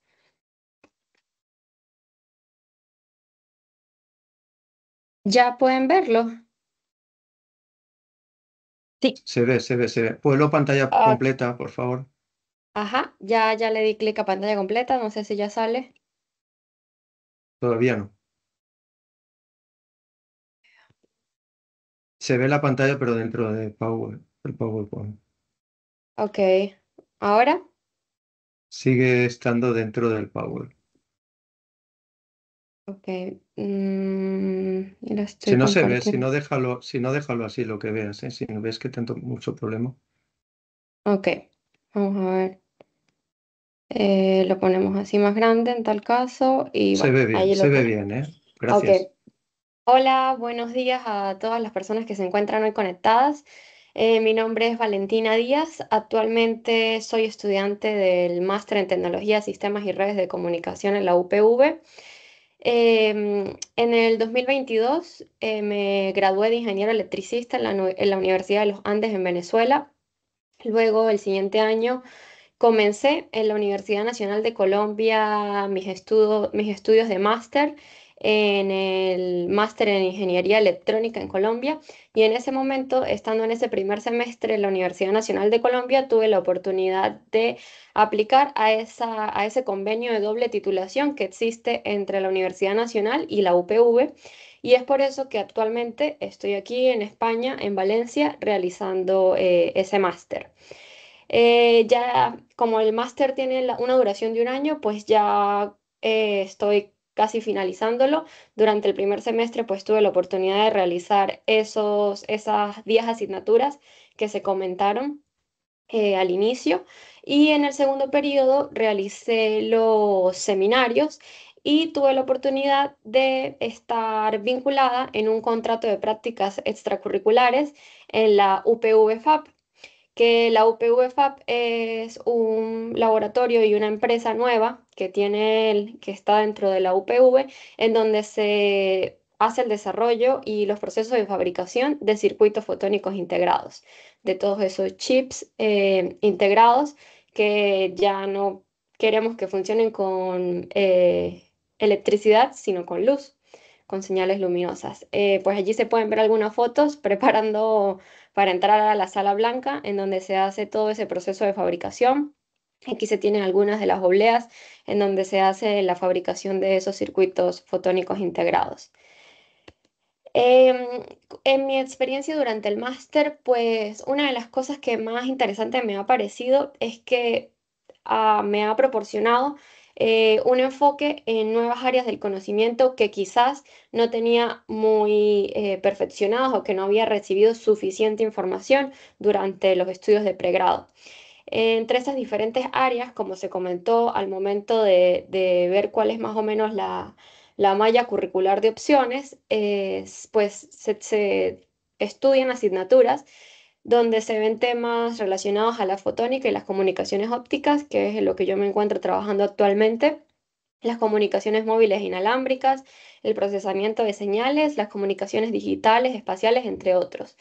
¿Ya pueden verlo? Sí. Se ve, se ve, se ve. Pueblo pantalla ah. completa, por favor. Ajá, ya, ya le di clic a pantalla completa, no sé si ya sale. Todavía no. Se ve la pantalla, pero dentro de Power, el PowerPoint. Ok, ¿ahora? Sigue estando dentro del Power. Ok. Mm, si no se ve, si no, déjalo, si no déjalo así lo que veas, ¿eh? si no ves que tengo mucho problema. Ok, vamos a ver. Eh, lo ponemos así más grande en tal caso. Y, se ve bien, se ve bien, ¿eh? Gracias. Hola, buenos días a todas las personas que se encuentran hoy conectadas. Eh, mi nombre es Valentina Díaz. Actualmente soy estudiante del Máster en Tecnología, Sistemas y Redes de Comunicación en la UPV. Em, en el 2022 eh, me gradué de ingeniero electricista en la, Universidad de los Andes en Venezuela. Luego, el siguiente año, comencé en la Universidad Nacional de Colombia mis, mis estudios de máster en el máster en Ingeniería Electrónica en Colombia y en ese momento, estando en ese primer semestre en la Universidad Nacional de Colombia, tuve la oportunidad de aplicar a, esa, a ese convenio de doble titulación que existe entre la Universidad Nacional y la UPV. Y es por eso que actualmente estoy aquí en España, en Valencia, realizando eh, ese máster. Eh, ya como el máster tiene una duración de un año, pues ya eh, estoy casi finalizándolo. Durante el primer semestre pues tuve la oportunidad de realizar esos, esas 10 asignaturas que se comentaron eh, al inicio y en el segundo periodo realicé los seminarios y tuve la oportunidad de estar vinculada en un contrato de prácticas extracurriculares en la upv que la UPVFAP es un laboratorio y una empresa nueva que tiene que está dentro de la UPV, en donde se hace el desarrollo y los procesos de fabricación de circuitos fotónicos integrados, de todos esos chips eh, integrados que ya no queremos que funcionen con eh, electricidad, sino con luz, con señales luminosas. Eh, pues allí se pueden ver algunas fotos preparando para entrar a la sala blanca, en donde se hace todo ese proceso de fabricación. Aquí se tienen algunas de las obleas en donde se hace la fabricación de esos circuitos fotónicos integrados. Em, en mi experiencia durante el máster, pues una de las cosas que más interesante me ha parecido es que ah, me ha proporcionado eh, un enfoque en nuevas áreas del conocimiento que quizás no tenía muy perfeccionados eh, perfeccionadas o que no había recibido suficiente información durante los estudios de pregrado. Entre esas diferentes áreas, como se comentó al momento de, ver cuál es más o menos la, malla curricular de opciones, pues se estudian asignaturas donde se ven temas relacionados a la fotónica y las comunicaciones ópticas, que es en lo que yo me encuentro trabajando actualmente, las comunicaciones móviles inalámbricas, el procesamiento de señales, las comunicaciones digitales, espaciales, entre otros.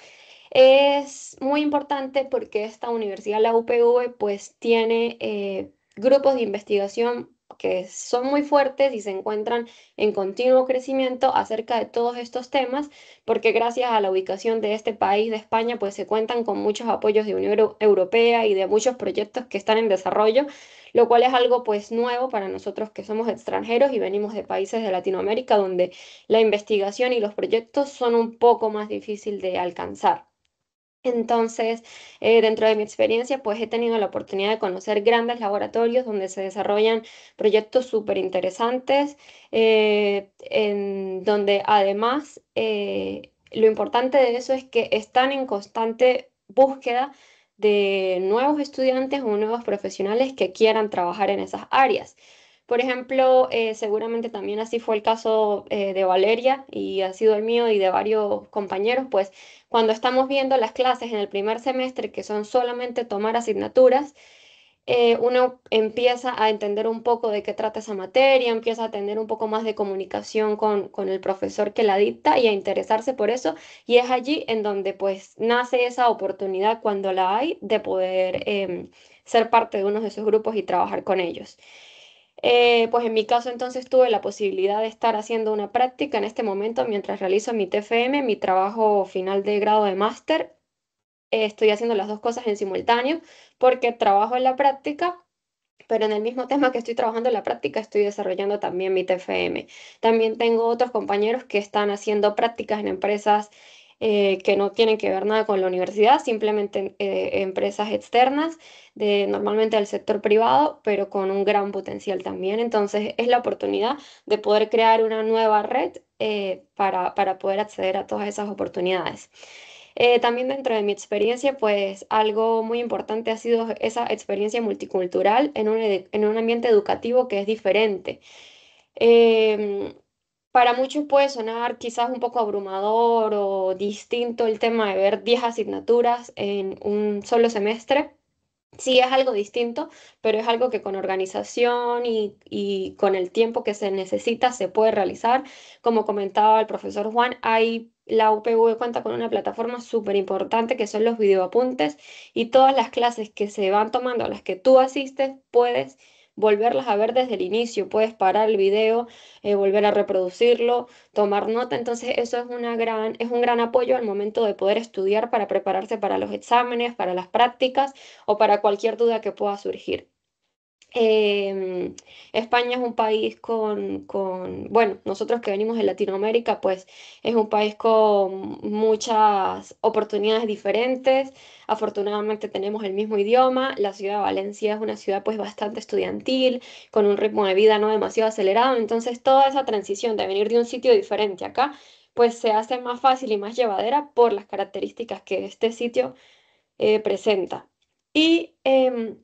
Es muy importante porque esta universidad, la UPV, pues tiene eh, grupos de investigación que son muy fuertes y se encuentran en continuo crecimiento acerca de todos estos temas, porque gracias a la ubicación de este país, de España, pues se cuentan con muchos apoyos de Unión Europea y de muchos proyectos que están en desarrollo, lo cual es algo pues nuevo para nosotros que somos extranjeros y venimos de países de Latinoamérica donde la investigación y los proyectos son un poco más difícil de alcanzar. Entonces, eh, dentro de mi experiencia, pues he tenido la oportunidad de conocer grandes laboratorios donde se desarrollan proyectos súper interesantes, eh, en donde además eh, lo importante de eso es que están en constante búsqueda de nuevos estudiantes o nuevos profesionales que quieran trabajar en esas áreas. Por ejemplo, eh, seguramente también así fue el caso eh, de Valeria y ha sido el mío y de varios compañeros, pues cuando estamos viendo las clases en el primer semestre, que son solamente tomar asignaturas, eh, uno empieza a entender un poco de qué trata esa materia, empieza a tener un poco más de comunicación con, el profesor que la dicta y a interesarse por eso. Y es allí en donde pues nace esa oportunidad cuando la hay de poder em, ser parte de uno de esos grupos y trabajar con ellos. Eh, pues en mi caso entonces tuve la posibilidad de estar haciendo una práctica en este momento mientras realizo mi TFM, mi trabajo final de grado de máster. Eh, estoy haciendo las dos cosas en simultáneo porque trabajo en la práctica, pero en el mismo tema que estoy trabajando en la práctica estoy desarrollando también mi TFM. También tengo otros compañeros que están haciendo prácticas en empresas eh, que no tienen que ver nada con la universidad, simplemente eh, empresas externas, de, normalmente del sector privado, pero con un gran potencial también. Entonces es la oportunidad de poder crear una nueva red eh, para, para poder acceder a todas esas oportunidades. también dentro de mi experiencia, pues algo muy importante ha sido esa experiencia multicultural en un, en un ambiente educativo que es diferente. Eh, para muchos puede sonar quizás un poco abrumador o distinto el tema de ver 10 asignaturas en un solo semestre. Sí es algo distinto, pero es algo que con organización y, con el tiempo que se necesita se puede realizar. Como comentaba el profesor Juan, hay la UPV cuenta con una plataforma súper importante que son los videoapuntes y todas las clases que se van tomando, las que tú asistes, puedes volverlas a ver desde el inicio, puedes parar el video, eh, volver a reproducirlo, tomar nota, entonces eso es, una gran, es un gran apoyo al momento de poder estudiar para prepararse para los exámenes, para las prácticas o para cualquier duda que pueda surgir. Em, España es un país con, con, bueno, nosotros que venimos de Latinoamérica, pues es un país con muchas oportunidades diferentes. Afortunadamente tenemos el mismo idioma. La ciudad de Valencia es una ciudad pues bastante estudiantil, con un ritmo de vida no demasiado acelerado. Entonces toda esa transición de venir de un sitio diferente acá, pues se hace más fácil y más llevadera por las características que este sitio eh, presenta. Y em,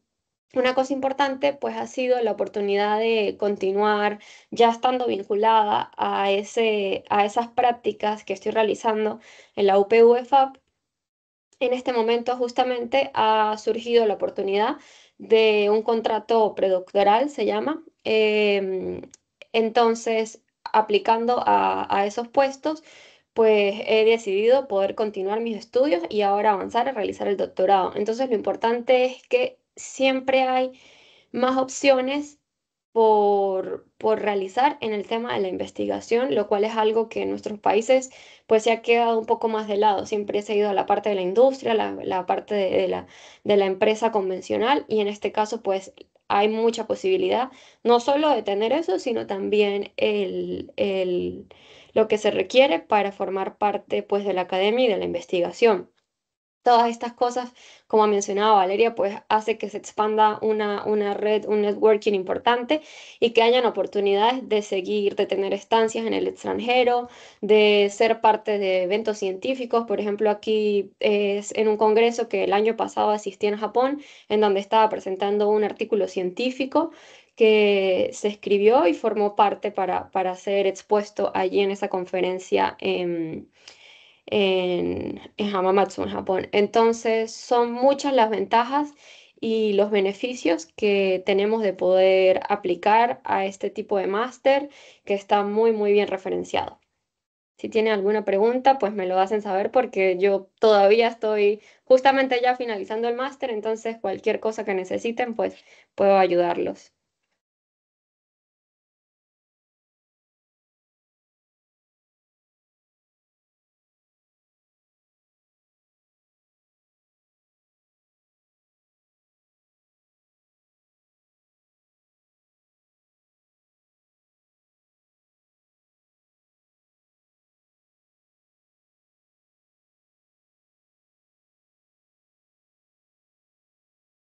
una cosa importante pues ha sido la oportunidad de continuar ya estando vinculada a, ese, a esas prácticas que estoy realizando en la UPVFAP. En este momento justamente ha surgido la oportunidad de un contrato predoctoral, se llama. Em, entonces, aplicando a, a esos puestos, pues he decidido poder continuar mis estudios y ahora avanzar a realizar el doctorado. Entonces, lo importante es que siempre hay más opciones por, realizar en el tema de la investigación, lo cual es algo que en nuestros países pues se ha quedado un poco más de lado. Siempre se ha ido a la parte de la industria, la, la parte de, la, empresa convencional y en este caso pues hay mucha posibilidad no solo de tener eso, sino también el, lo que se requiere para formar parte pues de la academia y de la investigación todas estas cosas, como ha mencionado Valeria, pues hace que se expanda una, una red, un networking importante y que hayan oportunidades de seguir, de tener estancias en el extranjero, de ser parte de eventos científicos. Por ejemplo, aquí es en un congreso que el año pasado asistí en Japón, en donde estaba presentando un artículo científico que se escribió y formó parte para, para ser expuesto allí en esa conferencia en, Hamamatsu, en Japón. Entonces, son muchas las ventajas y los beneficios que tenemos de poder aplicar a este tipo de máster que está muy, muy bien referenciado. Si tienen alguna pregunta, pues me lo hacen saber porque yo todavía estoy justamente ya finalizando el máster, entonces cualquier cosa que necesiten, pues puedo ayudarlos.